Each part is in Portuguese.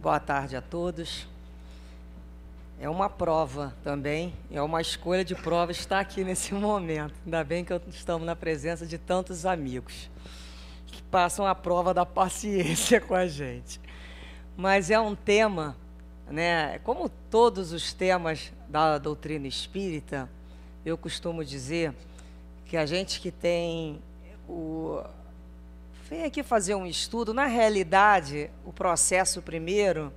Boa tarde a todos. É uma prova também, é uma escolha de prova estar aqui nesse momento. Ainda bem que estamos na presença de tantos amigos que passam a prova da paciência com a gente. Mas é um tema, né, como todos os temas da doutrina espírita, eu costumo dizer que a gente que tem o, vem aqui fazer um estudo. Na realidade, o processo primeiro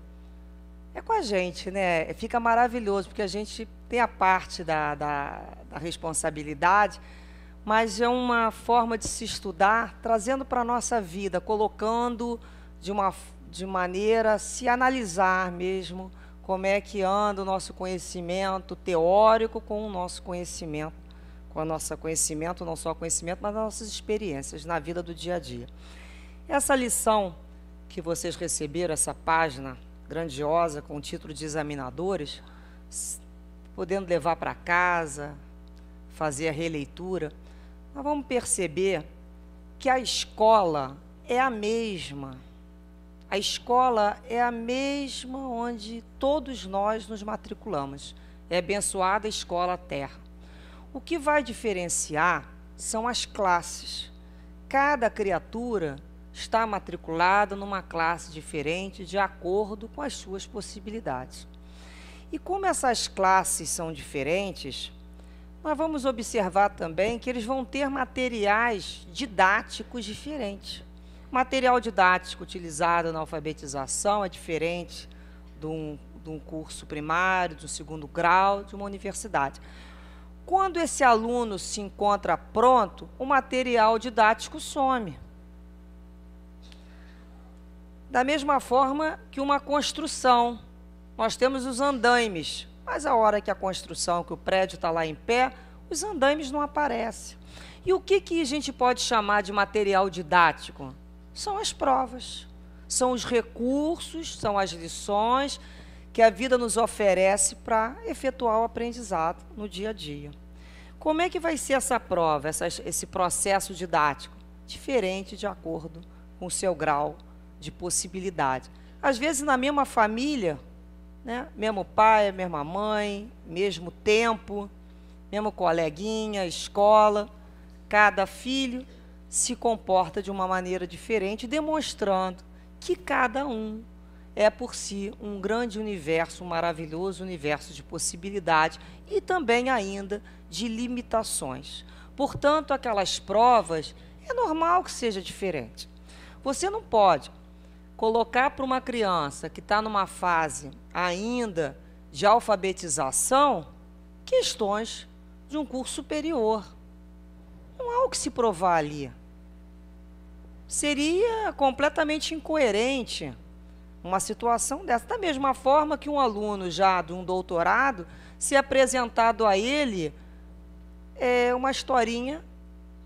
é com a gente, né? Fica maravilhoso, porque a gente tem a parte da, da, da responsabilidade, mas é uma forma de se estudar, trazendo para a nossa vida, colocando de uma de maneira se analisar mesmo como é que anda o nosso conhecimento teórico com o nosso conhecimento com o nosso conhecimento, não só conhecimento, mas as nossas experiências na vida do dia a dia. Essa lição que vocês receberam, essa página grandiosa com o título de examinadores, podendo levar para casa, fazer a releitura, nós vamos perceber que a escola é a mesma. A escola é a mesma onde todos nós nos matriculamos. É abençoada a escola terra. O que vai diferenciar são as classes. Cada criatura está matriculada numa classe diferente de acordo com as suas possibilidades. E como essas classes são diferentes, nós vamos observar também que eles vão ter materiais didáticos diferentes. O material didático utilizado na alfabetização é diferente de um, de um curso primário, de um segundo grau, de uma universidade. Quando esse aluno se encontra pronto, o material didático some. Da mesma forma que uma construção, nós temos os andaimes, mas a hora que a construção, que o prédio está lá em pé, os andaimes não aparecem. E o que, que a gente pode chamar de material didático? São as provas, são os recursos, são as lições que a vida nos oferece para efetuar o aprendizado no dia a dia. Como é que vai ser essa prova, essa, esse processo didático? Diferente de acordo com o seu grau de possibilidade. Às vezes, na mesma família, né, mesmo pai, mesma mãe, mesmo tempo, mesmo coleguinha, escola, cada filho se comporta de uma maneira diferente, demonstrando que cada um é por si um grande universo, um maravilhoso universo de possibilidade e também ainda de limitações. Portanto, aquelas provas, é normal que seja diferente. Você não pode colocar para uma criança que está numa fase ainda de alfabetização questões de um curso superior. Não há o que se provar ali. Seria completamente incoerente uma situação dessa. Da mesma forma que um aluno já de um doutorado, se apresentado a ele é, uma historinha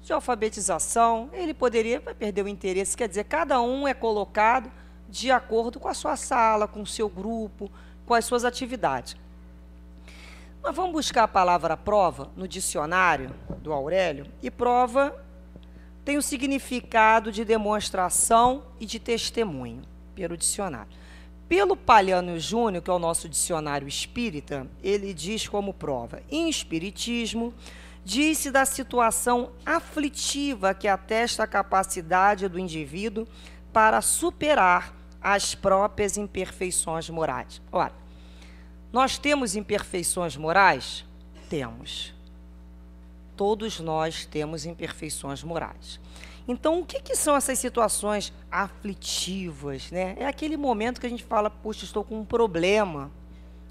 de alfabetização, ele poderia perder o interesse. Quer dizer, cada um é colocado de acordo com a sua sala, com o seu grupo, com as suas atividades. Nós vamos buscar a palavra prova no dicionário do Aurélio, e prova tem o significado de demonstração e de testemunho, pelo dicionário. Pelo Palhano Júnior, que é o nosso dicionário espírita, ele diz como prova: em espiritismo, Diz-se da situação aflitiva que atesta a capacidade do indivíduo para superar as próprias imperfeições morais. Ora, nós temos imperfeições morais? Temos. Todos nós temos imperfeições morais. Então, o que, que, são essas situações aflitivas? Né? É aquele momento que a gente fala: puxa, estou com um problema,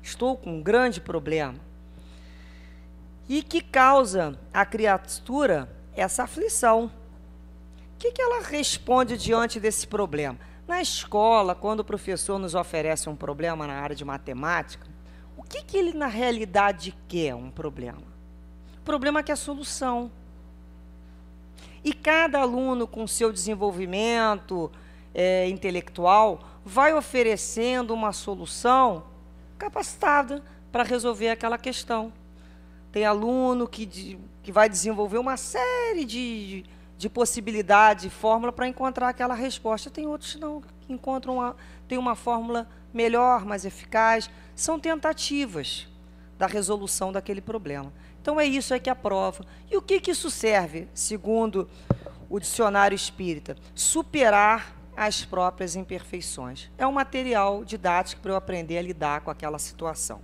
estou com um grande problema e que causa à criatura essa aflição. O que, que ela responde diante desse problema? Na escola, quando o professor nos oferece um problema na área de matemática, o que, que ele na realidade quer um problema? O problema é que é a solução. E cada aluno, com seu desenvolvimento é, intelectual, vai oferecendo uma solução capacitada para resolver aquela questão. Tem aluno que, de, que vai desenvolver uma série de, de possibilidade, fórmula para encontrar aquela resposta. Tem outros que não, que encontram uma, tem uma fórmula melhor, mais eficaz. São tentativas da resolução daquele problema. Então é isso é que é a prova. E o que, que isso serve, segundo o dicionário espírita? Superar as próprias imperfeições. É um material didático para eu aprender a lidar com aquela situação.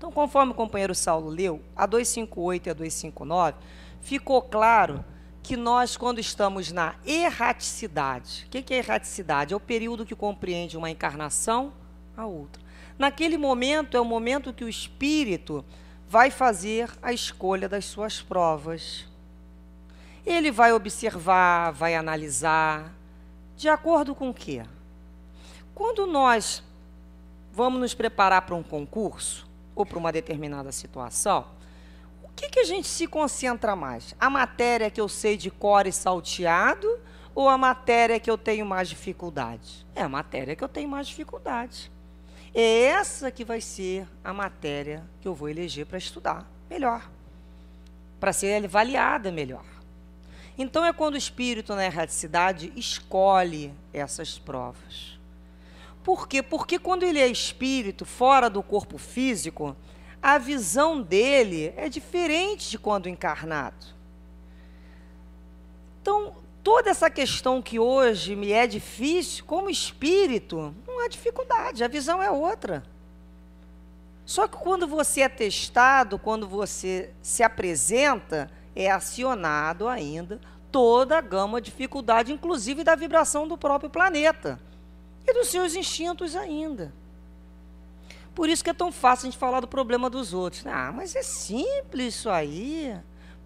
Então, conforme o companheiro Saulo leu, a 258 e a 259, ficou claro que nós, quando estamos na erraticidade, o que é erraticidade? É o período que compreende uma encarnação a outra. Naquele momento, é o momento que o espírito vai fazer a escolha das suas provas. Ele vai observar, vai analisar, de acordo com o quê? Quando nós vamos nos preparar para um concurso, colocou para uma determinada situação, o que, que a gente se concentra mais? A matéria que eu sei de e salteado ou a matéria que eu tenho mais dificuldade? É a matéria que eu tenho mais dificuldade. É essa que vai ser a matéria que eu vou eleger para estudar melhor, para ser avaliada melhor. Então é quando o espírito na erradicidade escolhe essas provas. Por quê? Porque quando ele é espírito fora do corpo físico, a visão dele é diferente de quando encarnado. Então, toda essa questão que hoje me é difícil, como espírito, não há dificuldade, a visão é outra. Só que quando você é testado, quando você se apresenta, é acionado ainda toda a gama de dificuldade, inclusive da vibração do próprio planeta dos seus instintos ainda. Por isso que é tão fácil a gente falar do problema dos outros. Né? Ah, mas é simples isso aí.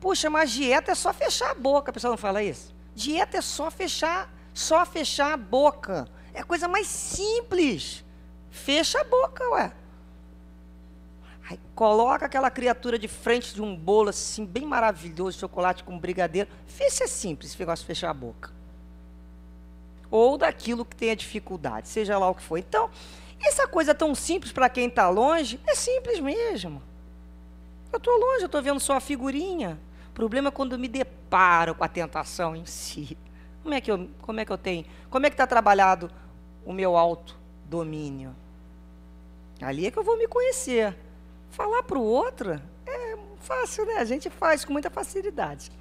Puxa, mas dieta é só fechar a boca. A pessoa não fala isso? Dieta é só fechar, só fechar a boca. É a coisa mais simples. Fecha a boca, ué. Aí coloca aquela criatura de frente de um bolo assim, bem maravilhoso, chocolate com brigadeiro. Isso é simples, esse negócio de fechar a boca ou daquilo que tem a dificuldade, seja lá o que for. Então, essa coisa tão simples para quem está longe, é simples mesmo. Eu estou longe, eu estou vendo só a figurinha. O problema é quando me deparo com a tentação em si. Como é que eu, como é que eu tenho? Como é que está trabalhado o meu autodomínio? Ali é que eu vou me conhecer. Falar para o outro é fácil, né? A gente faz com muita facilidade.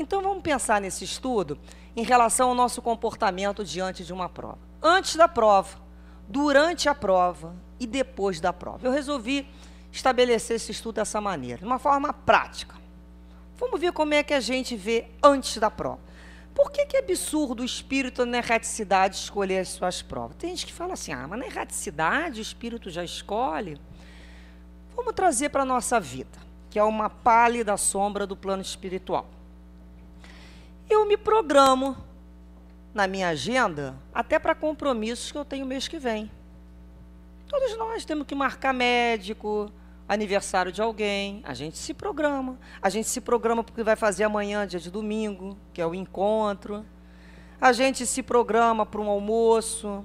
Então vamos pensar nesse estudo em relação ao nosso comportamento diante de uma prova. Antes da prova, durante a prova e depois da prova. Eu resolvi estabelecer esse estudo dessa maneira, de uma forma prática. Vamos ver como é que a gente vê antes da prova. Por que, que é absurdo o espírito na erraticidade escolher as suas provas? Tem gente que fala assim, ah, mas na erraticidade o espírito já escolhe. Vamos trazer para a nossa vida, que é uma pálida sombra do plano espiritual eu me programo na minha agenda até para compromissos que eu tenho mês que vem. Todos nós temos que marcar médico, aniversário de alguém, a gente se programa. A gente se programa porque vai fazer amanhã, dia de domingo, que é o encontro. A gente se programa para um almoço.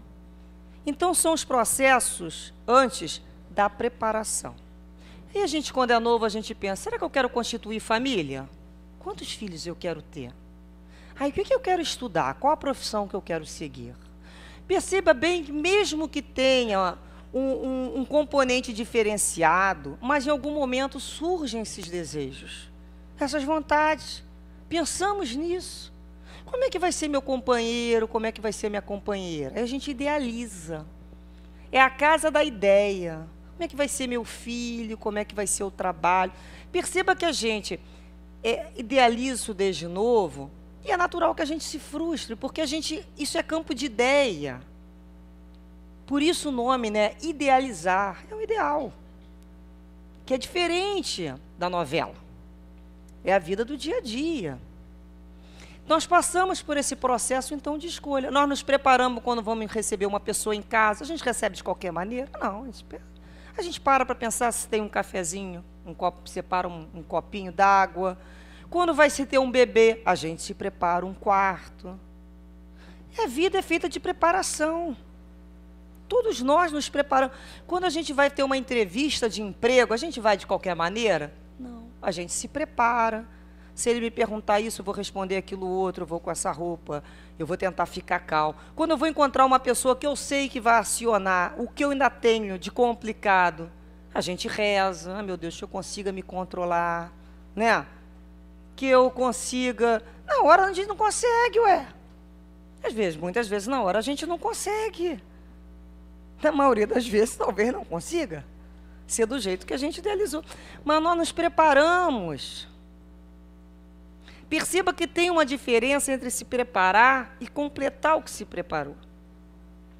Então são os processos antes da preparação. E a gente, quando é novo, a gente pensa: será que eu quero constituir família? Quantos filhos eu quero ter? Aí, o que, que eu quero estudar? Qual a profissão que eu quero seguir? Perceba bem que, mesmo que tenha um, um, um componente diferenciado, mas em algum momento surgem esses desejos, essas vontades. Pensamos nisso. Como é que vai ser meu companheiro? Como é que vai ser minha companheira? Aí a gente idealiza. É a casa da ideia. Como é que vai ser meu filho? Como é que vai ser o trabalho? Perceba que a gente é, idealiza isso desde novo e é natural que a gente se frustre, porque a gente isso é campo de ideia. Por isso o nome, né, idealizar, é o ideal. Que é diferente da novela. É a vida do dia a dia. Nós passamos por esse processo então de escolha. Nós nos preparamos quando vamos receber uma pessoa em casa. A gente recebe de qualquer maneira? Não, a gente, para para pensar se tem um cafezinho, um copo, separa um, um copinho d'água quando vai se ter um bebê, a gente se prepara um quarto. E a vida é feita de preparação. Todos nós nos preparamos. Quando a gente vai ter uma entrevista de emprego, a gente vai de qualquer maneira? Não. A gente se prepara. Se ele me perguntar isso, eu vou responder aquilo outro, eu vou com essa roupa, eu vou tentar ficar calmo. Quando eu vou encontrar uma pessoa que eu sei que vai acionar o que eu ainda tenho de complicado, a gente reza, ah, meu Deus, que eu consiga me controlar, né? que eu consiga. Na hora a gente não consegue, ué. Às vezes, muitas vezes na hora a gente não consegue. Na maioria das vezes, talvez não consiga ser do jeito que a gente idealizou. Mas nós nos preparamos. Perceba que tem uma diferença entre se preparar e completar o que se preparou.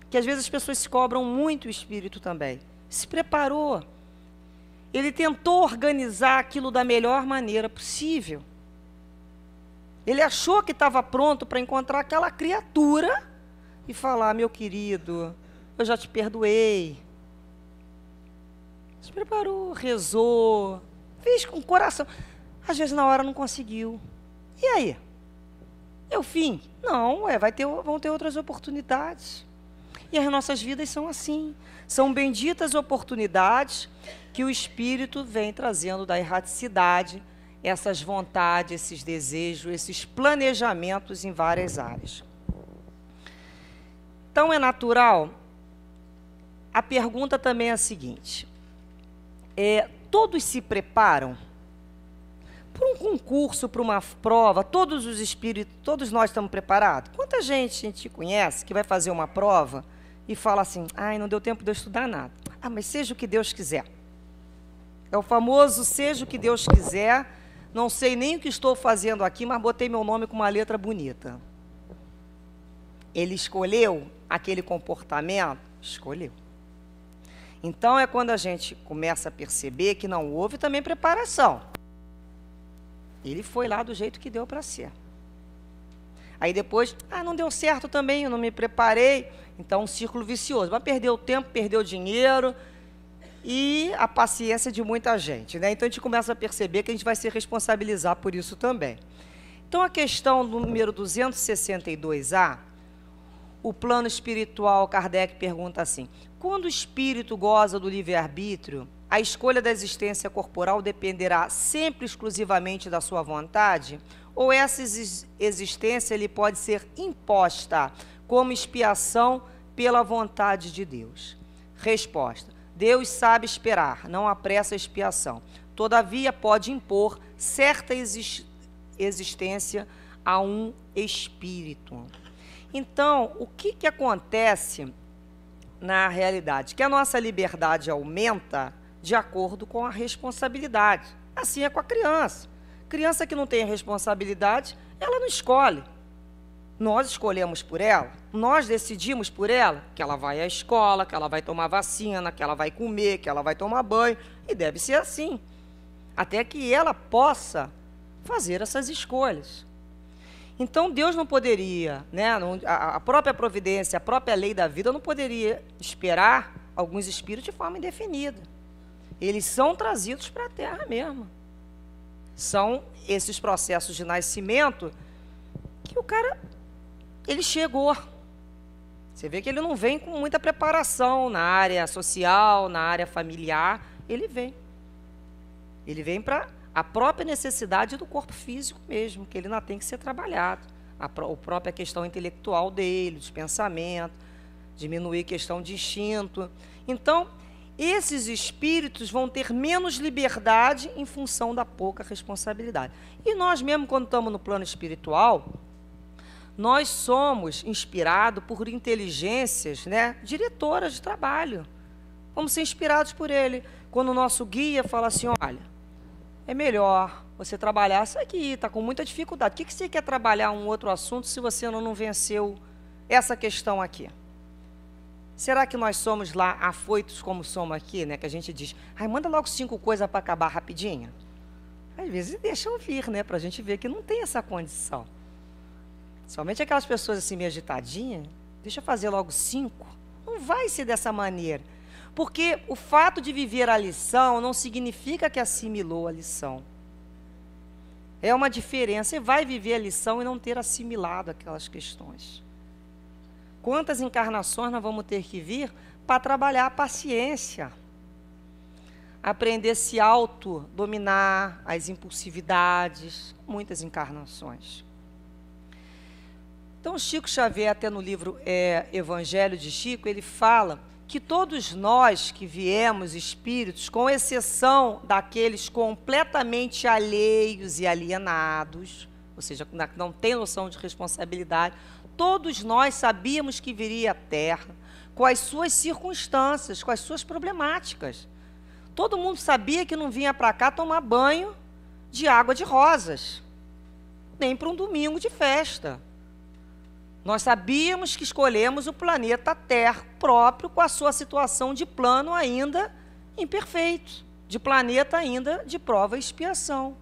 Que às vezes as pessoas se cobram muito o espírito também. Se preparou. Ele tentou organizar aquilo da melhor maneira possível. Ele achou que estava pronto para encontrar aquela criatura e falar: meu querido, eu já te perdoei. Se preparou, rezou, fez com o coração. Às vezes na hora não conseguiu. E aí? É o fim? Não, ué, vai ter, vão ter outras oportunidades. E as nossas vidas são assim. São benditas oportunidades que o Espírito vem trazendo da erraticidade essas vontades, esses desejos, esses planejamentos em várias áreas. Então é natural. A pergunta também é a seguinte: é, todos se preparam para um concurso, para uma prova? Todos os espíritos, todos nós estamos preparados? Quanta gente a gente conhece que vai fazer uma prova e fala assim: ai, não deu tempo de eu estudar nada. Ah, mas seja o que Deus quiser. É o famoso seja o que Deus quiser não sei nem o que estou fazendo aqui, mas botei meu nome com uma letra bonita. Ele escolheu aquele comportamento? Escolheu. Então é quando a gente começa a perceber que não houve também preparação. Ele foi lá do jeito que deu para ser. Aí depois, ah, não deu certo também, eu não me preparei. Então, um círculo vicioso. Mas perdeu tempo, perdeu dinheiro, e a paciência de muita gente. Né? Então a gente começa a perceber que a gente vai se responsabilizar por isso também. Então a questão número 262A, o plano espiritual, Kardec pergunta assim: quando o espírito goza do livre-arbítrio, a escolha da existência corporal dependerá sempre exclusivamente da sua vontade? Ou essa existência lhe pode ser imposta como expiação pela vontade de Deus? Resposta: Deus sabe esperar, não apressa a expiação. Todavia, pode impor certa existência a um espírito. Então, o que, que acontece na realidade? Que a nossa liberdade aumenta de acordo com a responsabilidade. Assim é com a criança. Criança que não tem responsabilidade, ela não escolhe. Nós escolhemos por ela, nós decidimos por ela que ela vai à escola, que ela vai tomar vacina, que ela vai comer, que ela vai tomar banho, e deve ser assim, até que ela possa fazer essas escolhas. Então Deus não poderia, né, a própria providência, a própria lei da vida não poderia esperar alguns espíritos de forma indefinida. Eles são trazidos para a terra mesmo. São esses processos de nascimento que o cara ele chegou. Você vê que ele não vem com muita preparação na área social, na área familiar. Ele vem. Ele vem para a própria necessidade do corpo físico mesmo, que ele ainda tem que ser trabalhado. A, pró a própria questão intelectual dele, de pensamento, diminuir a questão de instinto. Então, esses espíritos vão ter menos liberdade em função da pouca responsabilidade. E nós mesmo, quando estamos no plano espiritual, nós somos inspirados por inteligências, né, diretoras de trabalho. Vamos ser inspirados por ele. Quando o nosso guia fala assim, olha, é melhor você trabalhar isso aqui, está com muita dificuldade. O que, que você quer trabalhar um outro assunto se você não venceu essa questão aqui? Será que nós somos lá afoitos como somos aqui, né? Que a gente diz, ai, manda logo cinco coisas para acabar rapidinho. Às vezes deixam vir, né? Para a gente ver que não tem essa condição. Somente aquelas pessoas assim meio agitadinhas, deixa eu fazer logo cinco. Não vai ser dessa maneira. Porque o fato de viver a lição não significa que assimilou a lição. É uma diferença. Você vai viver a lição e não ter assimilado aquelas questões. Quantas encarnações nós vamos ter que vir para trabalhar a paciência? Aprender a se autodominar, as impulsividades, muitas encarnações. Então, Chico Xavier, até no livro é, Evangelho de Chico, ele fala que todos nós que viemos espíritos, com exceção daqueles completamente alheios e alienados, ou seja, que não tem noção de responsabilidade, todos nós sabíamos que viria a Terra, com as suas circunstâncias, com as suas problemáticas. Todo mundo sabia que não vinha para cá tomar banho de água de rosas, nem para um domingo de festa. Nós sabíamos que escolhemos o planeta Terra próprio com a sua situação de plano ainda imperfeito, de planeta ainda de prova e expiação.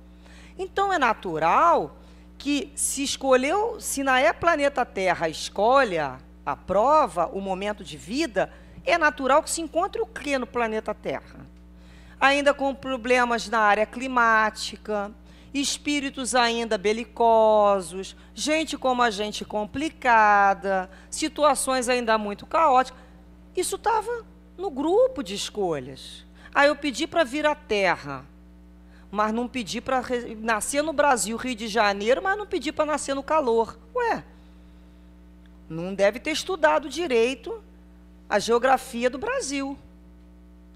Então é natural que se escolheu, se na é planeta Terra escolha a prova, o momento de vida, é natural que se encontre o que no planeta Terra? Ainda com problemas na área climática, espíritos ainda belicosos, gente como a gente complicada, situações ainda muito caóticas. Isso estava no grupo de escolhas. Aí eu pedi para vir à Terra, mas não pedi para re... nascer no Brasil, Rio de Janeiro, mas não pedi para nascer no calor. Ué, não deve ter estudado direito a geografia do Brasil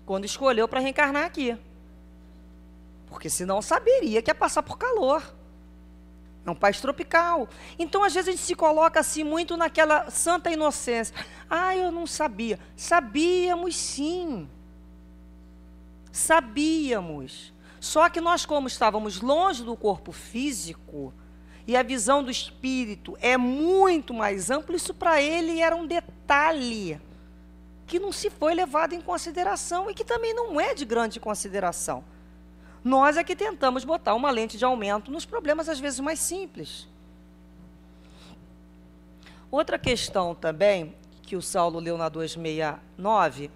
quando escolheu para reencarnar aqui. Porque senão saberia que ia passar por calor. É um país tropical. Então, às vezes, a gente se coloca assim muito naquela santa inocência. Ah, eu não sabia. Sabíamos sim. Sabíamos. Só que nós, como estávamos longe do corpo físico, e a visão do espírito é muito mais ampla, isso para ele era um detalhe que não se foi levado em consideração e que também não é de grande consideração. Nós é que tentamos botar uma lente de aumento nos problemas, às vezes, mais simples. Outra questão também, que o Saulo leu na 269,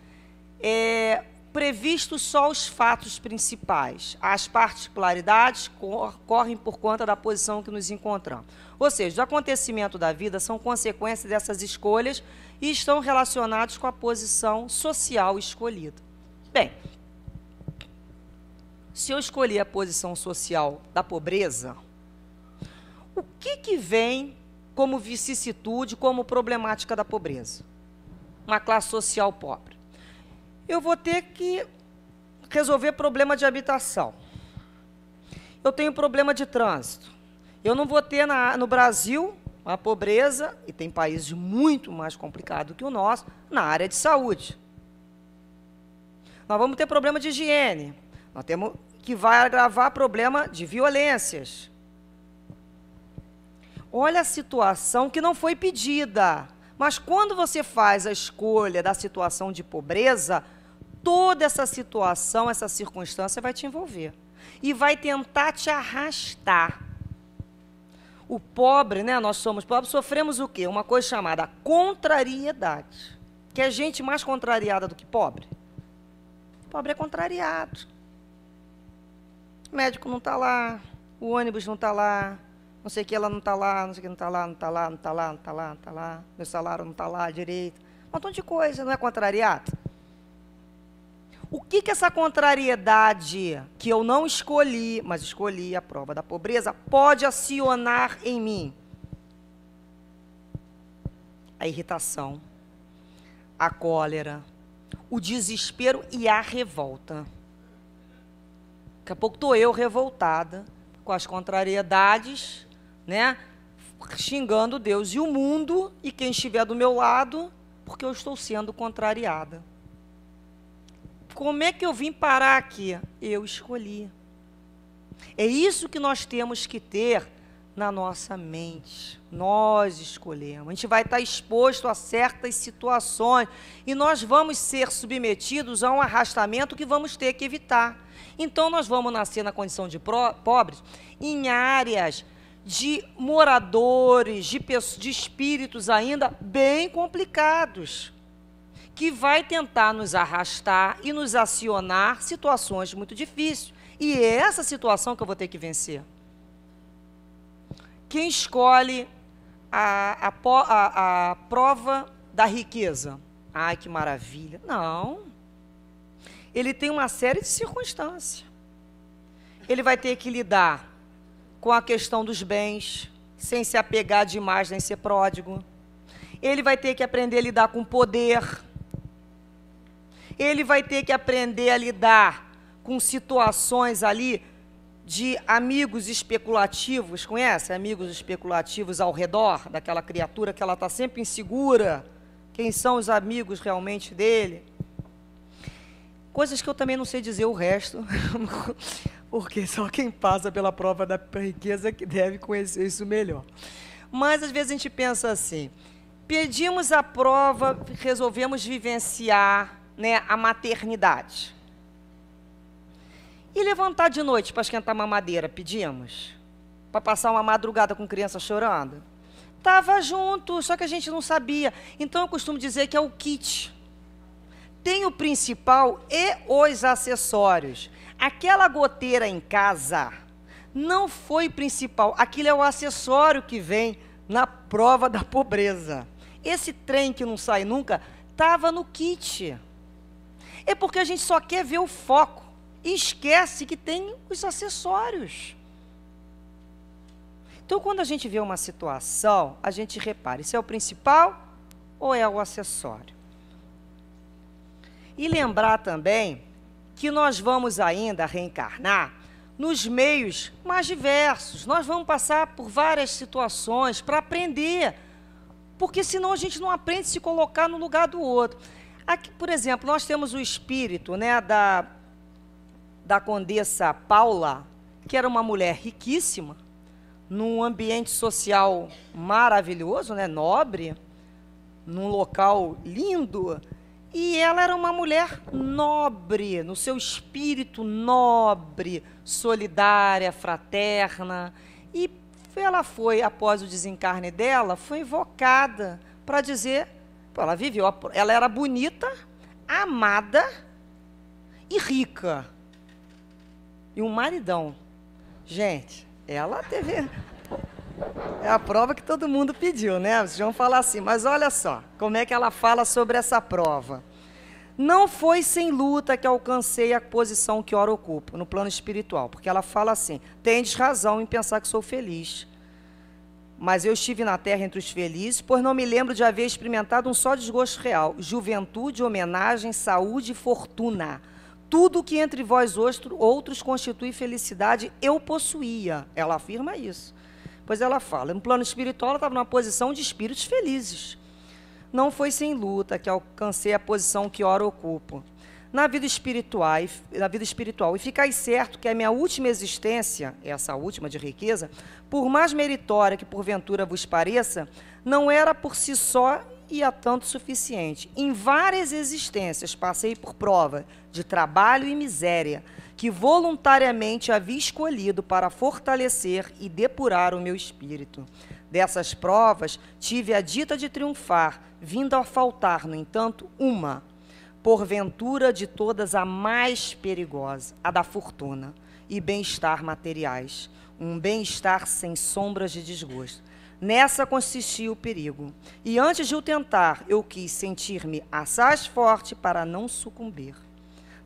é previsto só os fatos principais. As particularidades correm por conta da posição que nos encontramos. Ou seja, o acontecimento da vida são consequência dessas escolhas e estão relacionados com a posição social escolhida. Bem, se eu escolher a posição social da pobreza, o que, que vem como vicissitude, como problemática da pobreza? Uma classe social pobre. Eu vou ter que resolver problema de habitação. Eu tenho problema de trânsito. Eu não vou ter na, no Brasil a pobreza, e tem países muito mais complicados que o nosso, na área de saúde. Nós vamos ter problema de higiene. Nós temos que vai agravar problema de violências. Olha a situação que não foi pedida. Mas quando você faz a escolha da situação de pobreza, toda essa situação, essa circunstância vai te envolver e vai tentar te arrastar. O pobre, né? Nós somos pobres, sofremos o quê? Uma coisa chamada contrariedade. Que é gente mais contrariada do que pobre. pobre é contrariado. O médico não está lá, o ônibus não está lá, não sei o que, ela não está lá, não sei o que, não está lá, não está lá, não está lá, não está lá, não está lá, meu salário não está lá direito. Um montão de coisa, não é contrariado? O que, que essa contrariedade, que eu não escolhi, mas escolhi a prova da pobreza, pode acionar em mim? A irritação, a cólera, o desespero e a revolta. Daqui a pouco estou eu revoltada com as contrariedades, né? xingando Deus e o mundo e quem estiver do meu lado, porque eu estou sendo contrariada. Como é que eu vim parar aqui? Eu escolhi. É isso que nós temos que ter na nossa mente. Nós escolhemos. A gente vai estar exposto a certas situações e nós vamos ser submetidos a um arrastamento que vamos ter que evitar. Então, nós vamos nascer na condição de pobres em áreas de moradores, de, de espíritos ainda bem complicados, que vai tentar nos arrastar e nos acionar situações muito difíceis. E é essa situação que eu vou ter que vencer. Quem escolhe a, a, a, a prova da riqueza? Ai, que maravilha. Não ele tem uma série de circunstâncias. Ele vai ter que lidar com a questão dos bens, sem se apegar demais nem ser pródigo. Ele vai ter que aprender a lidar com poder. Ele vai ter que aprender a lidar com situações ali de amigos especulativos, conhece? Amigos especulativos ao redor daquela criatura que ela está sempre insegura. Quem são os amigos realmente dele? Coisas que eu também não sei dizer o resto, porque só quem passa pela prova da riqueza que deve conhecer isso melhor. Mas às vezes a gente pensa assim: pedimos a prova, resolvemos vivenciar né, a maternidade. E levantar de noite para esquentar mamadeira, pedimos? Para passar uma madrugada com criança chorando? Estava junto, só que a gente não sabia. Então eu costumo dizer que é o kit tem o principal e os acessórios. Aquela goteira em casa não foi principal, aquilo é o acessório que vem na prova da pobreza. Esse trem que não sai nunca estava no kit. É porque a gente só quer ver o foco e esquece que tem os acessórios. Então, quando a gente vê uma situação, a gente repara: isso é o principal ou é o acessório? E lembrar também que nós vamos ainda reencarnar nos meios mais diversos. Nós vamos passar por várias situações para aprender, porque senão a gente não aprende a se colocar no lugar do outro. Aqui, por exemplo, nós temos o espírito né, da, da condessa Paula, que era uma mulher riquíssima, num ambiente social maravilhoso, né, nobre, num local lindo e ela era uma mulher nobre, no seu espírito nobre, solidária, fraterna. E ela foi, após o desencarne dela, foi invocada para dizer. Ela viveu, ela era bonita, amada e rica. E um maridão. Gente, ela teve é a prova que todo mundo pediu, né? Vocês vão falar assim, mas olha só, como é que ela fala sobre essa prova. Não foi sem luta que alcancei a posição que ora ocupo, no plano espiritual, porque ela fala assim: tendes razão em pensar que sou feliz. Mas eu estive na terra entre os felizes, pois não me lembro de haver experimentado um só desgosto real. Juventude, homenagem, saúde e fortuna. Tudo que entre vós outros constitui felicidade, eu possuía. Ela afirma isso. Pois ela fala, no plano espiritual, ela estava numa posição de espíritos felizes. Não foi sem luta que alcancei a posição que ora ocupo. Na vida espiritual, na vida espiritual, e ficai certo que a minha última existência, essa última de riqueza, por mais meritória que porventura vos pareça, não era por si só e a tanto suficiente. Em várias existências passei por prova de trabalho e miséria, que voluntariamente havia escolhido para fortalecer e depurar o meu espírito. Dessas provas, tive a dita de triunfar, vindo a faltar, no entanto, uma, porventura de todas a mais perigosa, a da fortuna e bem-estar materiais, um bem-estar sem sombras de desgosto. Nessa consistia o perigo. E antes de o tentar, eu quis sentir-me assaz forte para não sucumbir.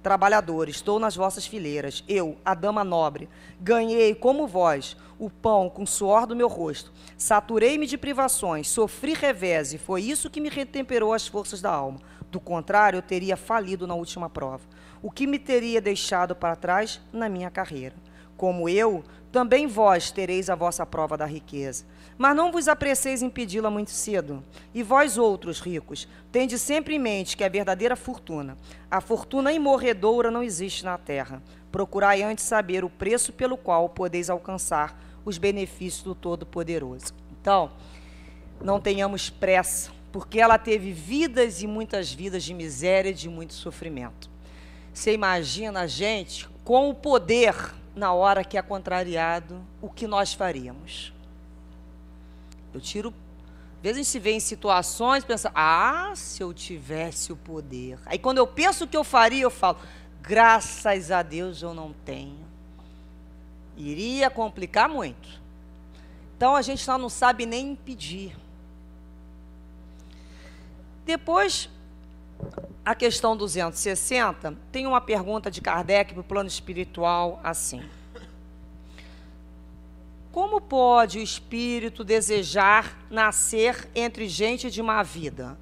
Trabalhadores, estou nas vossas fileiras. Eu, a dama nobre, ganhei, como vós, o pão com o suor do meu rosto. Saturei-me de privações, sofri revés, e foi isso que me retemperou as forças da alma. Do contrário, eu teria falido na última prova. O que me teria deixado para trás na minha carreira. Como eu, também vós tereis a vossa prova da riqueza. Mas não vos apresseis em pedi-la muito cedo. E vós outros, ricos, tende sempre em mente que a é verdadeira fortuna, a fortuna imorredoura não existe na terra. Procurai antes saber o preço pelo qual podeis alcançar os benefícios do Todo-Poderoso. Então, não tenhamos pressa, porque ela teve vidas e muitas vidas de miséria e de muito sofrimento. Você imagina a gente com o poder na hora que é contrariado, o que nós faríamos? Eu tiro. Às vezes a gente se vê em situações, pensa, ah, se eu tivesse o poder. Aí quando eu penso o que eu faria, eu falo, graças a Deus eu não tenho. Iria complicar muito. Então a gente só não sabe nem impedir. Depois, a questão 260, tem uma pergunta de Kardec para o plano espiritual assim. Como pode o espírito desejar nascer entre gente de má vida?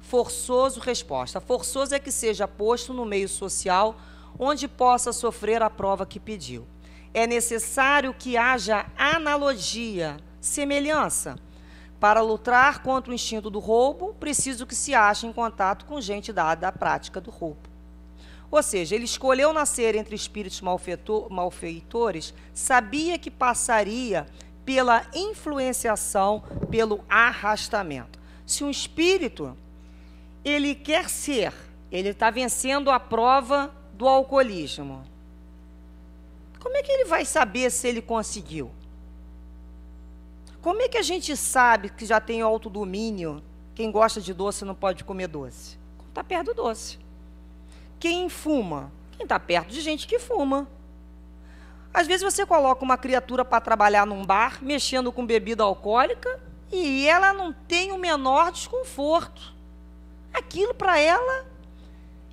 Forçoso resposta. Forçoso é que seja posto no meio social onde possa sofrer a prova que pediu. É necessário que haja analogia, semelhança. Para lutar contra o instinto do roubo, preciso que se ache em contato com gente dada à prática do roubo. Ou seja, ele escolheu nascer entre espíritos malfeitores, sabia que passaria pela influenciação, pelo arrastamento. Se um espírito ele quer ser, ele está vencendo a prova do alcoolismo. Como é que ele vai saber se ele conseguiu? Como é que a gente sabe que já tem autodomínio? Quem gosta de doce não pode comer doce? Está perto do doce. Quem fuma? Quem está perto de gente que fuma. Às vezes você coloca uma criatura para trabalhar num bar, mexendo com bebida alcoólica, e ela não tem o menor desconforto. Aquilo para ela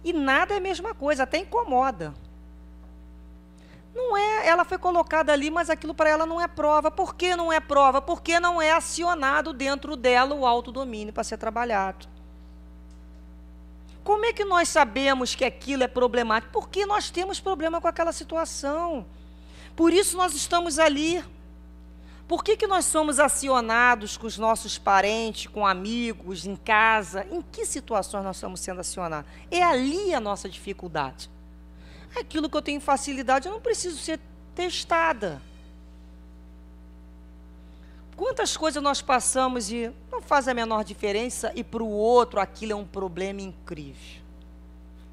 e nada é a mesma coisa, até incomoda. Não é, ela foi colocada ali, mas aquilo para ela não é prova. Por que não é prova? Porque não é acionado dentro dela o autodomínio para ser trabalhado. Como é que nós sabemos que aquilo é problemático? Porque nós temos problema com aquela situação. Por isso nós estamos ali. Por que, que nós somos acionados com os nossos parentes, com amigos, em casa? Em que situações nós estamos sendo acionados? É ali a nossa dificuldade. Aquilo que eu tenho facilidade, eu não preciso ser testada. Quantas coisas nós passamos e não faz a menor diferença e para o outro aquilo é um problema incrível.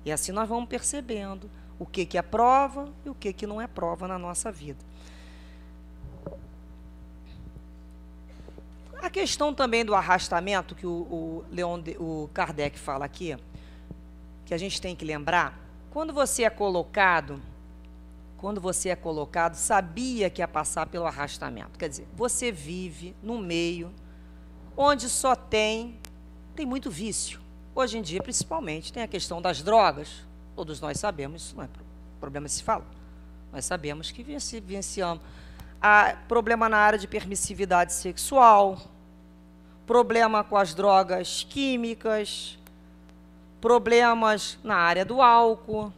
E assim nós vamos percebendo o que, que é prova e o que, que não é prova na nossa vida. A questão também do arrastamento que o, o, Leon, o Kardec fala aqui, que a gente tem que lembrar, quando você é colocado quando você é colocado, sabia que ia passar pelo arrastamento. Quer dizer, você vive num meio onde só tem tem muito vício. Hoje em dia, principalmente, tem a questão das drogas. Todos nós sabemos, isso não é problema se fala. Nós sabemos que vivenciamos há problema na área de permissividade sexual, problema com as drogas químicas, problemas na área do álcool,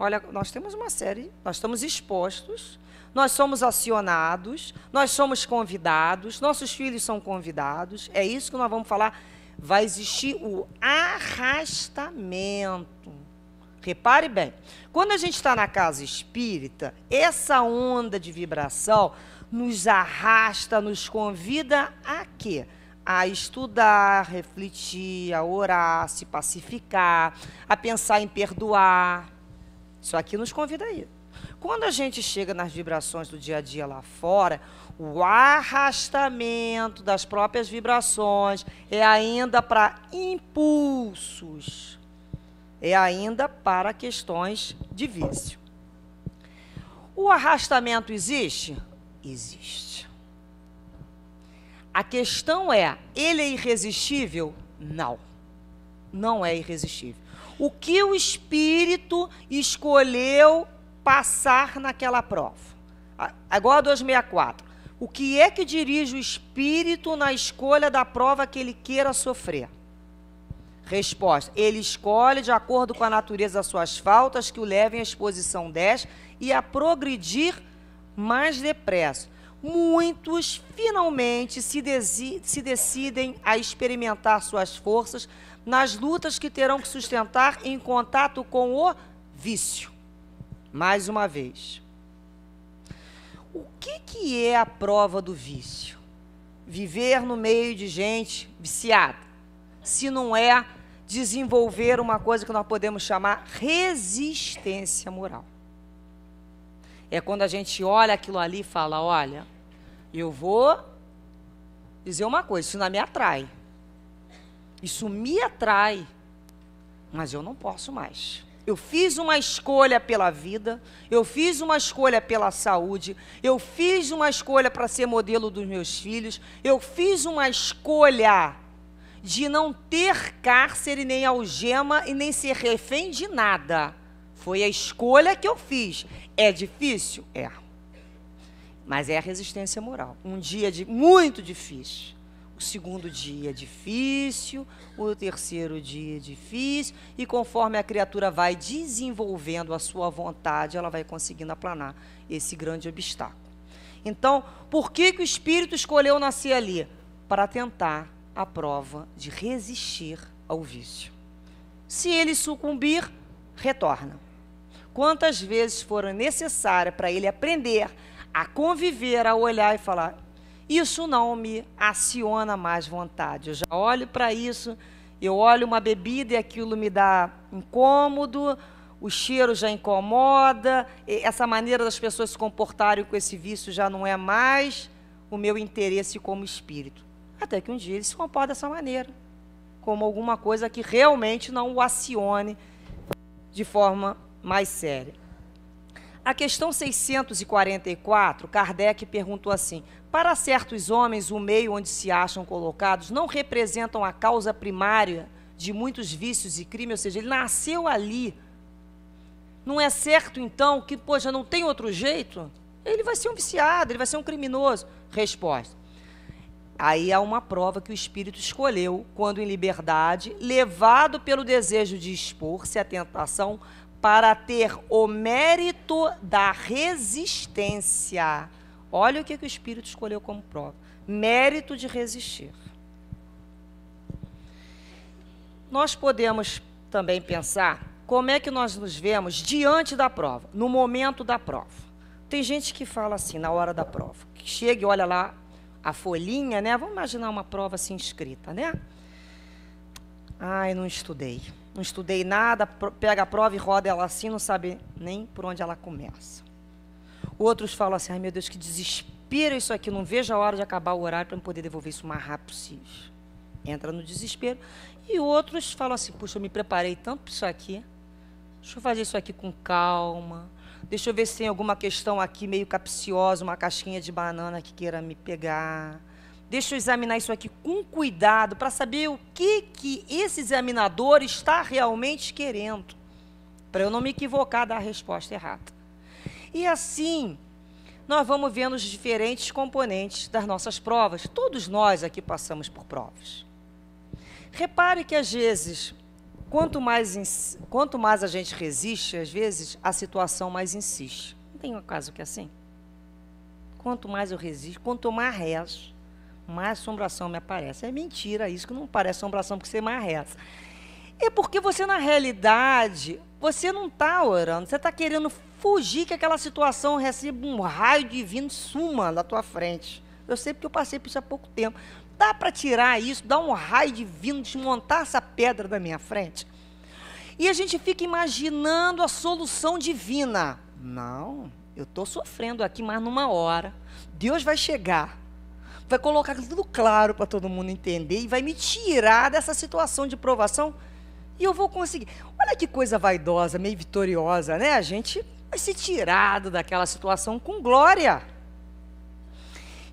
Olha, nós temos uma série, nós estamos expostos, nós somos acionados, nós somos convidados, nossos filhos são convidados. É isso que nós vamos falar. Vai existir o arrastamento. Repare bem, quando a gente está na casa espírita, essa onda de vibração nos arrasta, nos convida a quê? a estudar, refletir, a orar, se pacificar, a pensar em perdoar. Isso aqui nos convida a ir. Quando a gente chega nas vibrações do dia a dia lá fora, o arrastamento das próprias vibrações é ainda para impulsos, é ainda para questões de vício. O arrastamento existe? Existe. A questão é, ele é irresistível? Não. Não é irresistível o que o espírito escolheu passar naquela prova. Agora 264. O que é que dirige o espírito na escolha da prova que ele queira sofrer? Resposta: Ele escolhe de acordo com a natureza suas faltas que o levem à exposição 10 e a progredir mais depressa. Muitos finalmente se, se decidem a experimentar suas forças nas lutas que terão que sustentar em contato com o vício. Mais uma vez. O que, que é a prova do vício? Viver no meio de gente viciada. Se não é desenvolver uma coisa que nós podemos chamar resistência moral. É quando a gente olha aquilo ali e fala: olha, eu vou dizer uma coisa, isso não me atrai. Isso me atrai, mas eu não posso mais. Eu fiz uma escolha pela vida, eu fiz uma escolha pela saúde, eu fiz uma escolha para ser modelo dos meus filhos, eu fiz uma escolha de não ter cárcere, nem algema e nem ser refém de nada. Foi a escolha que eu fiz. É difícil? É. Mas é a resistência moral. Um dia de muito difícil o segundo dia é difícil, o terceiro dia é difícil, e conforme a criatura vai desenvolvendo a sua vontade, ela vai conseguindo aplanar esse grande obstáculo. Então, por que, que o espírito escolheu nascer ali? Para tentar a prova de resistir ao vício. Se ele sucumbir, retorna. Quantas vezes foram necessárias para ele aprender a conviver, a olhar e falar: isso não me aciona mais vontade. Eu já olho para isso, eu olho uma bebida e aquilo me dá incômodo, o cheiro já incomoda, essa maneira das pessoas se comportarem com esse vício já não é mais o meu interesse como espírito. Até que um dia ele se comporta dessa maneira, como alguma coisa que realmente não o acione de forma mais séria. A questão 644, Kardec perguntou assim: Para certos homens, o meio onde se acham colocados não representam a causa primária de muitos vícios e crimes, ou seja, ele nasceu ali. Não é certo, então, que, poxa, não tem outro jeito? Ele vai ser um viciado, ele vai ser um criminoso. Resposta. Aí há uma prova que o espírito escolheu, quando em liberdade, levado pelo desejo de expor-se à tentação, para ter o mérito da resistência. Olha o que, que o Espírito escolheu como prova: mérito de resistir. Nós podemos também pensar como é que nós nos vemos diante da prova, no momento da prova. Tem gente que fala assim na hora da prova, que chega e olha lá a folhinha, né? Vamos imaginar uma prova assim escrita, né? Ai, não estudei não estudei nada, pega a prova e roda ela assim, não sabe nem por onde ela começa. Outros falam assim: ai meu Deus, que desespero isso aqui, não vejo a hora de acabar o horário para eu poder devolver isso o mais rápido possível. Entra no desespero. E outros falam assim: puxa, eu me preparei tanto para isso aqui, deixa eu fazer isso aqui com calma, deixa eu ver se tem alguma questão aqui meio capciosa, uma casquinha de banana que queira me pegar. Deixa eu examinar isso aqui com cuidado para saber o que, que esse examinador está realmente querendo, para eu não me equivocar da resposta errada. E assim, nós vamos vendo os diferentes componentes das nossas provas. Todos nós aqui passamos por provas. Repare que às vezes, quanto mais, quanto mais a gente resiste, às vezes a situação mais insiste. Não tem um caso que é assim? Quanto mais eu resisto, quanto mais rezo, mais assombração me aparece. É mentira isso, que não parece assombração porque você marreta. É porque você, na realidade, você não está orando, você está querendo fugir que aquela situação receba um raio divino suma da tua frente. Eu sei porque eu passei por isso há pouco tempo. Dá para tirar isso, dar um raio divino, desmontar essa pedra da minha frente? E a gente fica imaginando a solução divina. Não, eu estou sofrendo aqui, mas numa hora Deus vai chegar vai colocar tudo claro para todo mundo entender e vai me tirar dessa situação de provação e eu vou conseguir. Olha que coisa vaidosa, meio vitoriosa, né? A gente vai ser tirado daquela situação com glória.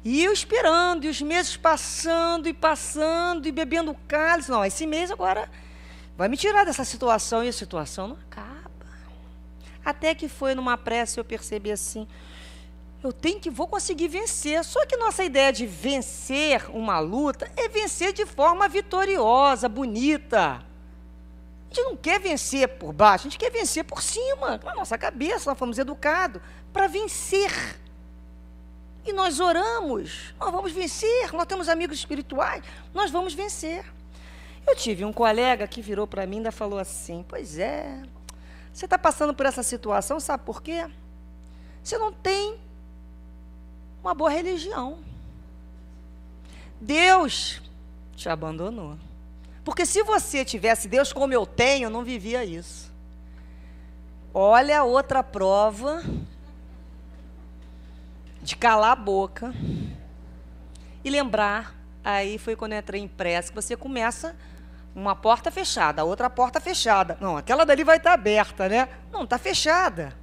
E eu esperando, e os meses passando e passando e bebendo cálice. Não, esse mês agora vai me tirar dessa situação e a situação não acaba. Até que foi numa prece eu percebi assim: eu tenho que vou conseguir vencer. Só que nossa ideia de vencer uma luta é vencer de forma vitoriosa, bonita. A gente não quer vencer por baixo, a gente quer vencer por cima, com a nossa cabeça, nós fomos educados para vencer. E nós oramos, nós vamos vencer, nós temos amigos espirituais, nós vamos vencer. Eu tive um colega que virou para mim e ainda falou assim: Pois é, você está passando por essa situação, sabe por quê? Você não tem uma boa religião. Deus te abandonou. Porque se você tivesse Deus como eu tenho, não vivia isso. Olha outra prova de calar a boca e lembrar. Aí foi quando eu entrei em pressa que você começa uma porta fechada, a outra porta fechada. Não, aquela dali vai estar aberta, né? Não, está fechada.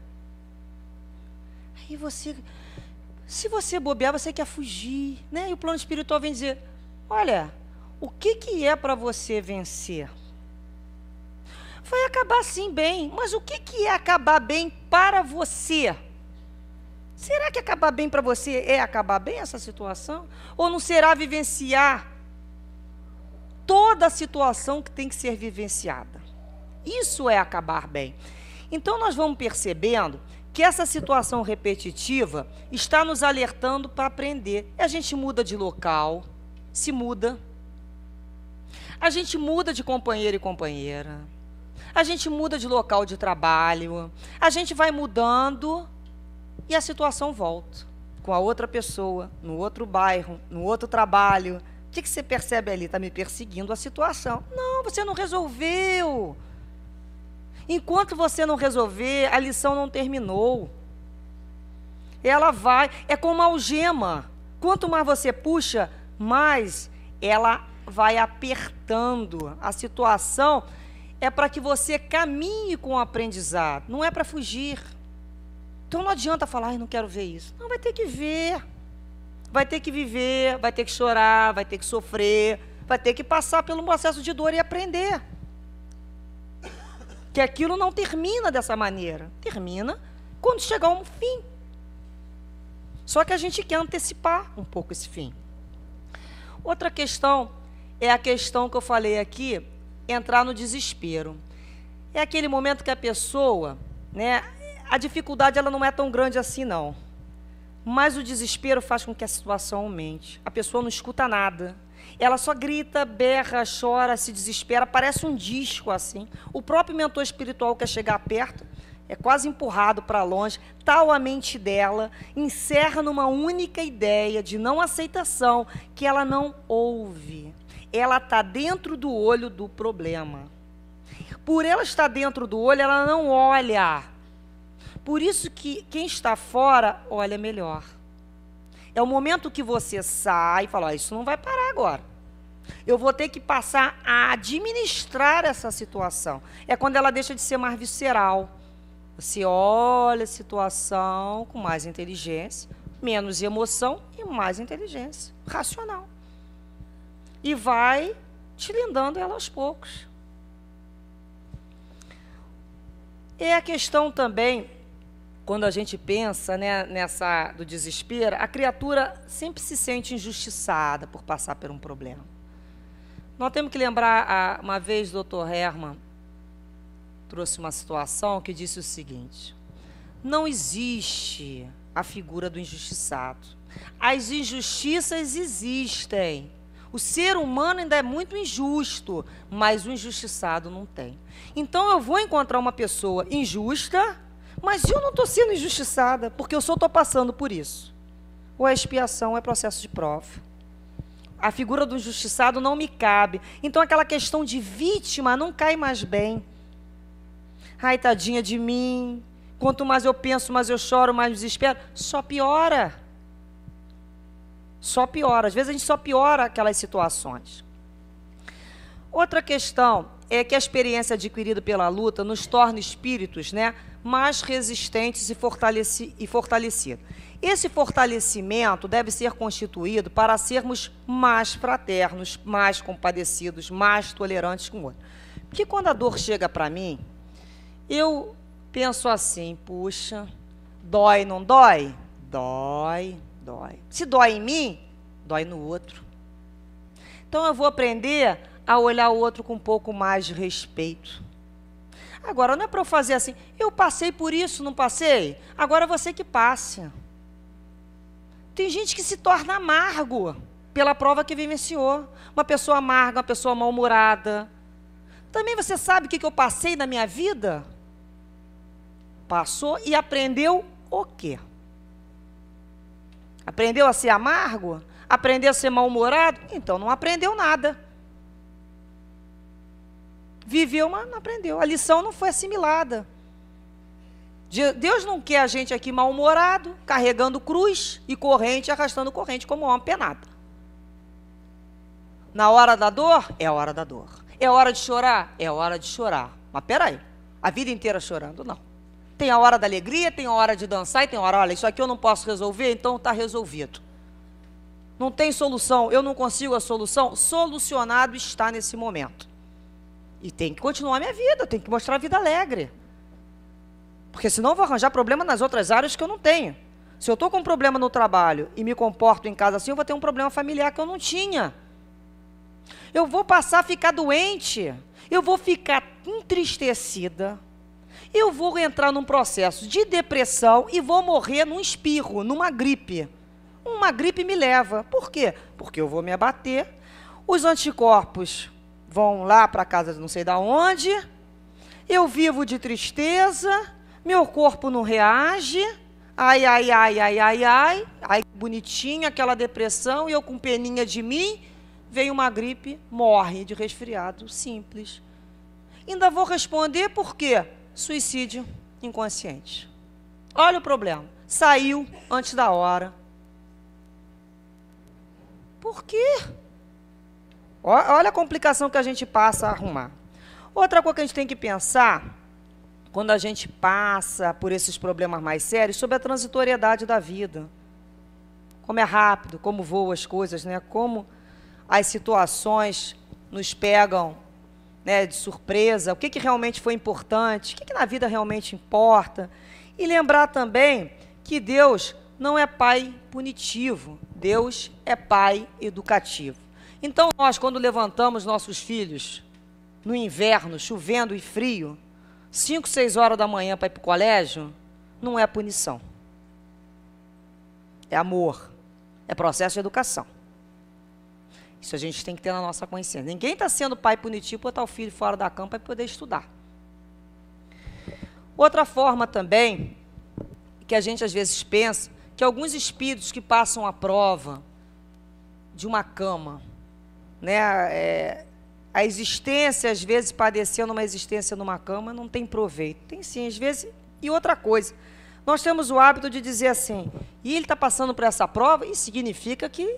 Aí você se você bobear, você quer fugir, né? E o plano espiritual vem dizer: olha, o que, que é para você vencer? Vai acabar sim bem, mas o que, que é acabar bem para você? Será que acabar bem para você é acabar bem essa situação? Ou não será vivenciar toda a situação que tem que ser vivenciada? Isso é acabar bem. Então nós vamos percebendo que essa situação repetitiva está nos alertando para aprender. E a gente muda de local, se muda. A gente muda de companheiro e companheira. A gente muda de local de trabalho. A gente vai mudando e a situação volta com a outra pessoa, no outro bairro, no outro trabalho. O que, que você percebe ali? Está me perseguindo a situação. Não, você não resolveu. Enquanto você não resolver, a lição não terminou. Ela vai, é como uma algema. Quanto mais você puxa, mais ela vai apertando. A situação é para que você caminhe com o aprendizado, não é para fugir. Então não adianta falar, ai, não quero ver isso. Não, vai ter que ver. Vai ter que viver, vai ter que chorar, vai ter que sofrer, vai ter que passar pelo processo de dor e aprender que aquilo não termina dessa maneira. Termina quando chegar um fim. Só que a gente quer antecipar um pouco esse fim. Outra questão é a questão que eu falei aqui, entrar no desespero. É aquele momento que a pessoa, né, a dificuldade ela não é tão grande assim não. Mas o desespero faz com que a situação aumente. A pessoa não escuta nada, ela só grita, berra, chora, se desespera, parece um disco assim. O próprio mentor espiritual quer chegar perto, é quase empurrado para longe, tal a mente dela, encerra numa única ideia de não aceitação que ela não ouve. Ela está dentro do olho do problema. Por ela estar dentro do olho, ela não olha. Por isso que quem está fora olha melhor. É o momento que você sai e fala: ah, Isso não vai parar agora. Eu vou ter que passar a administrar essa situação. É quando ela deixa de ser mais visceral. Você olha a situação com mais inteligência, menos emoção e mais inteligência, racional. E vai tilindando ela aos poucos. É a questão também quando a gente pensa né, nessa do desespero, a criatura sempre se sente injustiçada por passar por um problema. Nós temos que lembrar, uma vez o doutor Herman trouxe uma situação que disse o seguinte: não existe a figura do injustiçado. As injustiças existem. O ser humano ainda é muito injusto, mas o injustiçado não tem. Então eu vou encontrar uma pessoa injusta mas eu não estou sendo injustiçada, porque eu só estou passando por isso. Ou a expiação é processo de prova. A figura do injustiçado não me cabe. Então aquela questão de vítima não cai mais bem. Ai, tadinha de mim. Quanto mais eu penso, mais eu choro, mais desespero. Só piora. Só piora. Às vezes a gente só piora aquelas situações. Outra questão é que a experiência adquirida pela luta nos torna espíritos né, mais resistentes e, fortaleci e fortalecidos. Esse fortalecimento deve ser constituído para sermos mais fraternos, mais compadecidos, mais tolerantes com o outro. Porque quando a dor chega para mim, eu penso assim: puxa, dói, não dói? Dói, dói. Se dói em mim, dói no outro. Então eu vou aprender a olhar o outro com um pouco mais de respeito. Agora, não é para eu fazer assim, eu passei por isso, não passei? Agora você que passe. Tem gente que se torna amargo pela prova que vivenciou. Uma pessoa amarga, uma pessoa mal-humorada. Também você sabe o que eu passei na minha vida? Passou e aprendeu o quê? Aprendeu a ser amargo? Aprendeu a ser mal-humorado? Então não aprendeu nada. Viveu, mas não aprendeu. A lição não foi assimilada. Deus não quer a gente aqui mal-humorado, carregando cruz e corrente, arrastando corrente como uma penada. Na hora da dor, é a hora da dor. É hora de chorar? É hora de chorar. Mas peraí, a vida inteira chorando, não. Tem a hora da alegria, tem a hora de dançar e tem a hora, olha, isso aqui eu não posso resolver, então está resolvido. Não tem solução, eu não consigo a solução, solucionado está nesse momento. E tem que continuar a minha vida, tem que mostrar a vida alegre. Porque senão eu vou arranjar problema nas outras áreas que eu não tenho. Se eu estou com um problema no trabalho e me comporto em casa assim, eu vou ter um problema familiar que eu não tinha. Eu vou passar a ficar doente. Eu vou ficar entristecida. Eu vou entrar num processo de depressão e vou morrer num espirro, numa gripe. Uma gripe me leva. Por quê? Porque eu vou me abater. Os anticorpos vão lá para casa não sei da onde. Eu vivo de tristeza, meu corpo não reage. Ai, ai, ai, ai, ai, ai. Ai, bonitinha aquela depressão e eu com peninha de mim. Veio uma gripe, morre de resfriado simples. Ainda vou responder por quê? Suicídio inconsciente. Olha o problema. Saiu antes da hora. Por quê? Olha a complicação que a gente passa a arrumar. Outra coisa que a gente tem que pensar, quando a gente passa por esses problemas mais sérios, sobre a transitoriedade da vida. Como é rápido, como voam as coisas, né? como as situações nos pegam né, de surpresa, o que, que realmente foi importante, o que, que na vida realmente importa. E lembrar também que Deus não é pai punitivo, Deus é pai educativo. Então, nós, quando levantamos nossos filhos no inverno, chovendo e frio, 5, 6 horas da manhã para ir para o colégio, não é punição. É amor. É processo de educação. Isso a gente tem que ter na nossa consciência. Ninguém está sendo pai punitivo botar o filho fora da cama para poder estudar. Outra forma também, que a gente às vezes pensa, que alguns espíritos que passam a prova de uma cama né? É, a existência, às vezes, padecendo uma existência numa cama, não tem proveito. Tem sim, às vezes. E outra coisa, nós temos o hábito de dizer assim, e ele está passando por essa prova, e significa que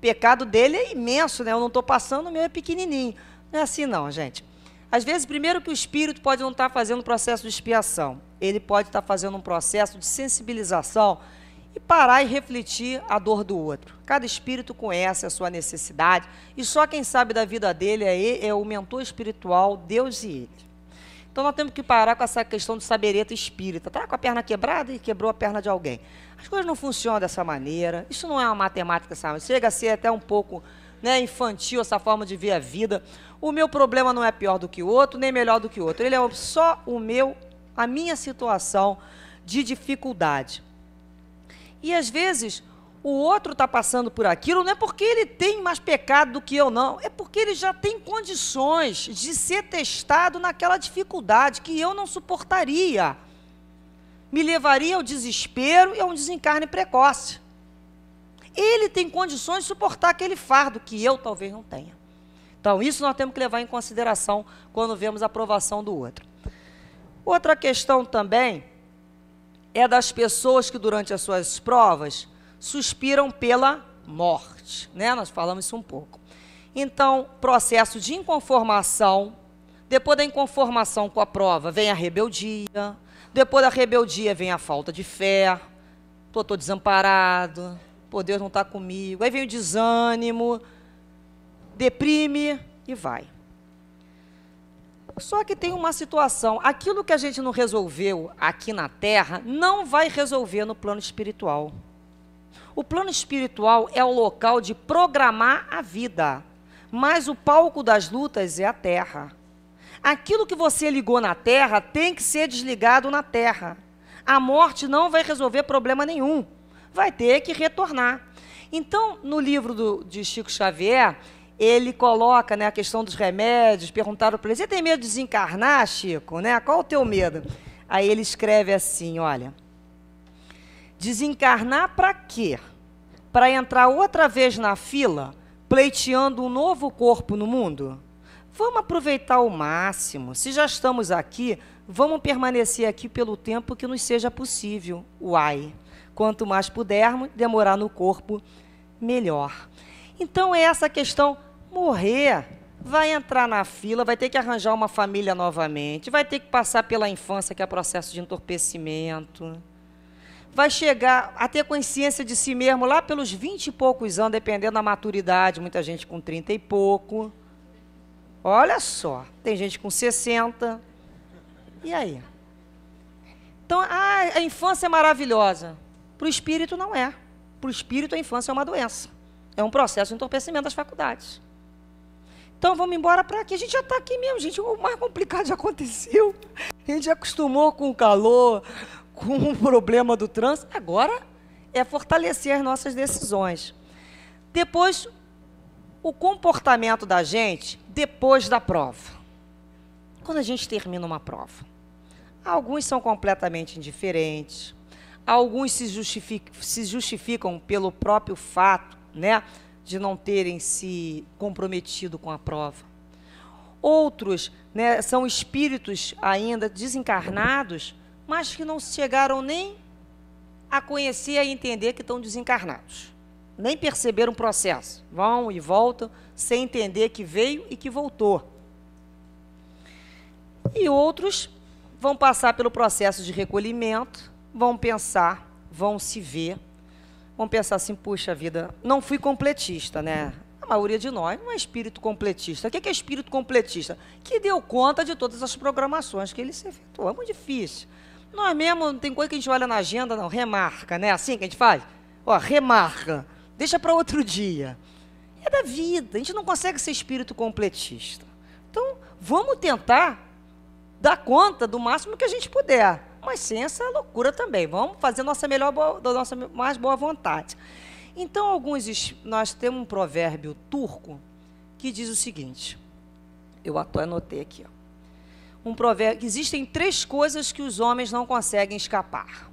pecado dele é imenso, né? Eu não estou passando, o meu é pequenininho. Não é assim não, gente. Às vezes, primeiro que o espírito pode não estar tá fazendo um processo de expiação, ele pode estar tá fazendo um processo de sensibilização e parar e refletir a dor do outro. Cada espírito conhece a sua necessidade e só quem sabe da vida dele é, é o mentor espiritual, Deus e ele. Então nós temos que parar com essa questão do sabereta espírita. Está com a perna quebrada e quebrou a perna de alguém. As coisas não funcionam dessa maneira. Isso não é uma matemática, sabe? Chega a ser até um pouco né, infantil essa forma de ver a vida. O meu problema não é pior do que o outro, nem melhor do que o outro. Ele é só o meu, a minha situação de dificuldade. E às vezes o outro está passando por aquilo não é porque ele tem mais pecado do que eu, não. É porque ele já tem condições de ser testado naquela dificuldade que eu não suportaria. Me levaria ao desespero e a um desencarne precoce. Ele tem condições de suportar aquele fardo que eu talvez não tenha. Então, isso nós temos que levar em consideração quando vemos a aprovação do outro. Outra questão também é das pessoas que durante as suas provas suspiram pela morte, né? Nós falamos isso um pouco. Então, processo de inconformação, depois da inconformação com a prova vem a rebeldia, depois da rebeldia vem a falta de fé, tô tô desamparado, pô, Deus não está comigo. Aí vem o desânimo, deprime e vai. Só que tem uma situação: aquilo que a gente não resolveu aqui na Terra não vai resolver no plano espiritual. O plano espiritual é o local de programar a vida, mas o palco das lutas é a Terra. Aquilo que você ligou na Terra tem que ser desligado na Terra. A morte não vai resolver problema nenhum. Vai ter que retornar. Então, no livro do, de Chico Xavier, ele coloca né, a questão dos remédios, perguntaram para ele, você tem medo de desencarnar, Chico? Né? Qual o teu medo? Aí ele escreve assim, olha, desencarnar para quê? Para entrar outra vez na fila, pleiteando um novo corpo no mundo? Vamos aproveitar o máximo. Se já estamos aqui, vamos permanecer aqui pelo tempo que nos seja possível. Uai! Quanto mais pudermos demorar no corpo, melhor. Então é essa questão morrer, vai entrar na fila, vai ter que arranjar uma família novamente, vai ter que passar pela infância, que é processo de entorpecimento. Vai chegar a ter consciência de si mesmo lá pelos 20 e poucos anos, dependendo da maturidade, muita gente com 30 e pouco. Olha só, tem gente com 60. E aí? Então, ah, a infância é maravilhosa. Para o espírito, não é. Para o espírito, a infância é uma doença. É um processo de entorpecimento das faculdades. Então vamos embora para aqui. A gente já está aqui mesmo, gente. O mais complicado já aconteceu. A gente já acostumou com o calor, com o problema do trânsito. Agora é fortalecer as nossas decisões. Depois, o comportamento da gente depois da prova. Quando a gente termina uma prova. Alguns são completamente indiferentes, alguns se, justificam, se justificam pelo próprio fato, né? de não terem se comprometido com a prova. Outros né, são espíritos ainda desencarnados, mas que não chegaram nem a conhecer e a entender que estão desencarnados. Nem perceberam o processo. Vão e voltam sem entender que veio e que voltou. E outros vão passar pelo processo de recolhimento, vão pensar, vão se ver, Vamos pensar assim, puxa vida, não fui completista, né? A maioria de nós não é espírito completista. O é que é espírito completista? Que deu conta de todas as programações que ele se efetuou. É muito difícil. Nós mesmo, não tem coisa que a gente olha na agenda, não, remarca, né? Assim que a gente faz? Ó, remarca, deixa para outro dia. É da vida, a gente não consegue ser espírito completista. Então, vamos tentar dar conta do máximo que a gente puder mas sem essa loucura também. Vamos fazer nossa melhor, da nossa mais boa vontade. Então, alguns nós temos um provérbio turco que diz o seguinte. Eu até anotei aqui. Ó. Um provérbio. Existem três coisas que os homens não conseguem escapar: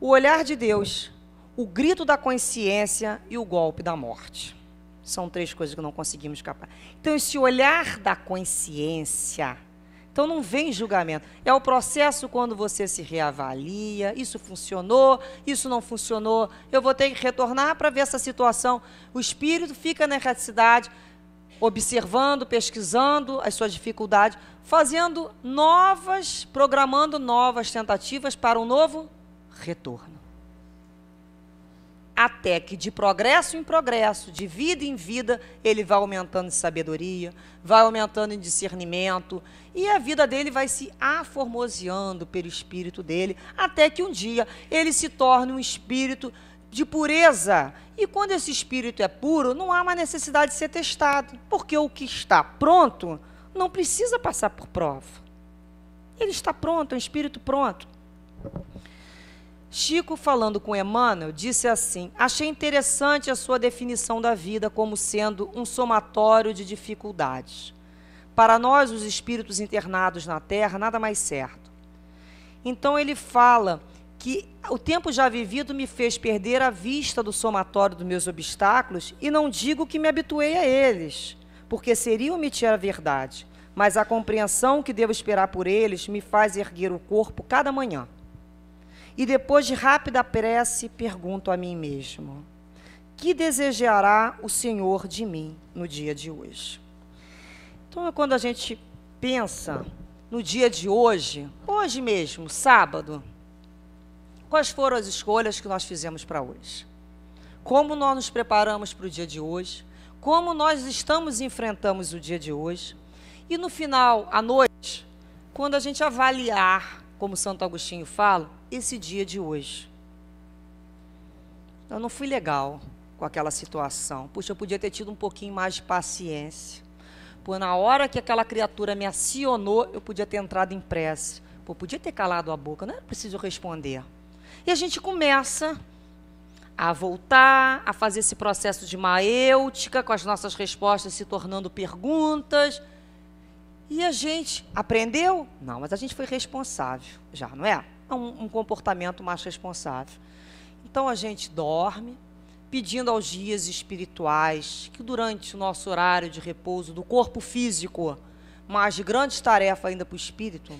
o olhar de Deus, o grito da consciência e o golpe da morte. São três coisas que não conseguimos escapar. Então, esse olhar da consciência então não vem julgamento. É o processo quando você se reavalia, isso funcionou, isso não funcionou, eu vou ter que retornar para ver essa situação. O espírito fica na erraticidade, observando, pesquisando as suas dificuldades, fazendo novas, programando novas tentativas para um novo retorno até que de progresso em progresso, de vida em vida, ele vai aumentando em sabedoria, vai aumentando em discernimento, e a vida dele vai se aformoseando pelo espírito dele, até que um dia ele se torne um espírito de pureza. E quando esse espírito é puro, não há mais necessidade de ser testado, porque o que está pronto não precisa passar por prova. Ele está pronto, é um espírito pronto. Chico, falando com Emmanuel, disse assim: Achei interessante a sua definição da vida como sendo um somatório de dificuldades. Para nós, os espíritos internados na Terra, nada mais certo. Então ele fala que o tempo já vivido me fez perder a vista do somatório dos meus obstáculos e não digo que me habituei a eles, porque seria omitir a verdade, mas a compreensão que devo esperar por eles me faz erguer o corpo cada manhã e depois de rápida prece, pergunto a mim mesmo: que desejará o Senhor de mim no dia de hoje? Então, é quando a gente pensa no dia de hoje, hoje mesmo, sábado, quais foram as escolhas que nós fizemos para hoje? Como nós nos preparamos para o dia de hoje? Como nós estamos enfrentamos o dia de hoje? E no final, à noite, quando a gente avaliar como Santo Agostinho fala, esse dia de hoje. Eu não fui legal com aquela situação. Puxa, eu podia ter tido um pouquinho mais de paciência. Pô, na hora que aquela criatura me acionou, eu podia ter entrado em prece. Pô, podia ter calado a boca, não era é preciso responder. E a gente começa a voltar, a fazer esse processo de maêutica, com as nossas respostas se tornando perguntas. E a gente aprendeu? Não, mas a gente foi responsável, já, não é? É um, um comportamento mais responsável. Então a gente dorme, pedindo aos dias espirituais que durante o nosso horário de repouso do corpo físico, mas de grande tarefa ainda para o espírito,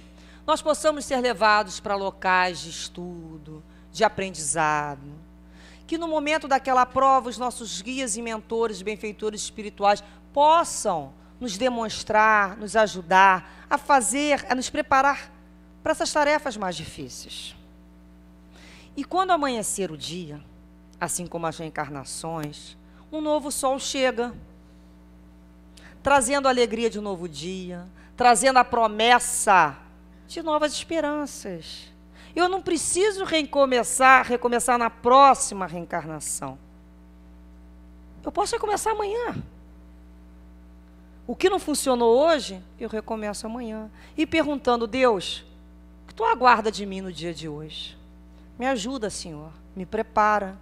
nós possamos ser levados para locais de estudo, de aprendizado. Que no momento daquela prova, os nossos guias e mentores, benfeitores espirituais, possam nos demonstrar, nos ajudar a fazer, a nos preparar para essas tarefas mais difíceis. E quando amanhecer o dia, assim como as reencarnações, um novo sol chega, trazendo a alegria de um novo dia, trazendo a promessa de novas esperanças. Eu não preciso recomeçar, recomeçar na próxima reencarnação. Eu posso recomeçar amanhã. O que não funcionou hoje, eu recomeço amanhã. E perguntando, Deus, o que tu aguarda de mim no dia de hoje? Me ajuda, Senhor, me prepara.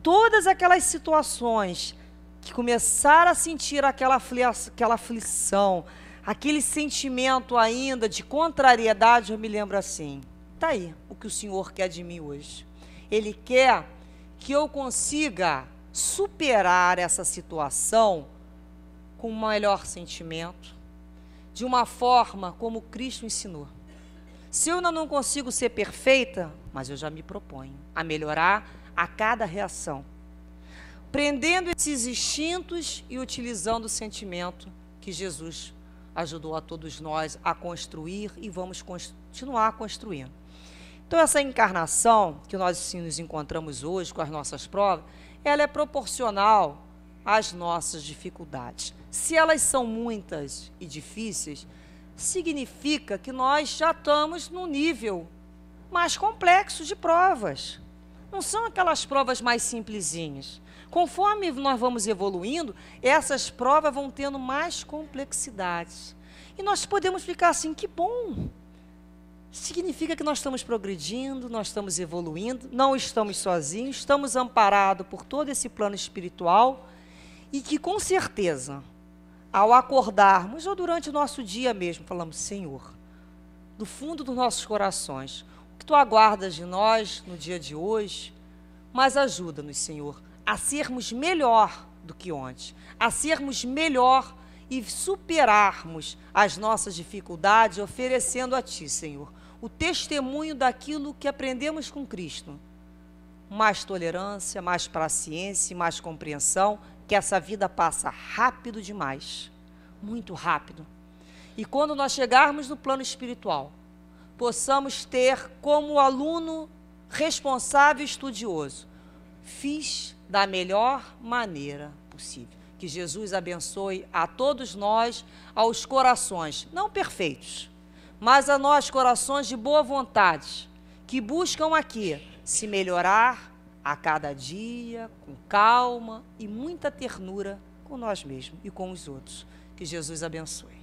Todas aquelas situações que começaram a sentir aquela, afli aquela aflição, aquele sentimento ainda de contrariedade, eu me lembro assim: tá aí o que o Senhor quer de mim hoje. Ele quer que eu consiga superar essa situação com o melhor sentimento, de uma forma como Cristo ensinou. Se eu não consigo ser perfeita, mas eu já me proponho a melhorar a cada reação, prendendo esses instintos e utilizando o sentimento que Jesus ajudou a todos nós a construir e vamos continuar construindo. Então, essa encarnação que nós nos encontramos hoje com as nossas provas, ela é proporcional as nossas dificuldades. Se elas são muitas e difíceis, significa que nós já estamos no nível mais complexo de provas. Não são aquelas provas mais simplesinhas. Conforme nós vamos evoluindo, essas provas vão tendo mais complexidades. E nós podemos ficar assim, que bom! Significa que nós estamos progredindo, nós estamos evoluindo, não estamos sozinhos, estamos amparados por todo esse plano espiritual e que com certeza, ao acordarmos ou durante o nosso dia mesmo, falamos: Senhor, do fundo dos nossos corações, o que tu aguardas de nós no dia de hoje, mas ajuda-nos, Senhor, a sermos melhor do que ontem, a sermos melhor e superarmos as nossas dificuldades, oferecendo a Ti, Senhor, o testemunho daquilo que aprendemos com Cristo. Mais tolerância, mais paciência, mais compreensão que essa vida passa rápido demais, muito rápido. E quando nós chegarmos no plano espiritual, possamos ter como aluno responsável e estudioso, fiz da melhor maneira possível. Que Jesus abençoe a todos nós, aos corações, não perfeitos, mas a nós corações de boa vontade, que buscam aqui se melhorar, a cada dia, com calma e muita ternura com nós mesmos e com os outros. Que Jesus abençoe.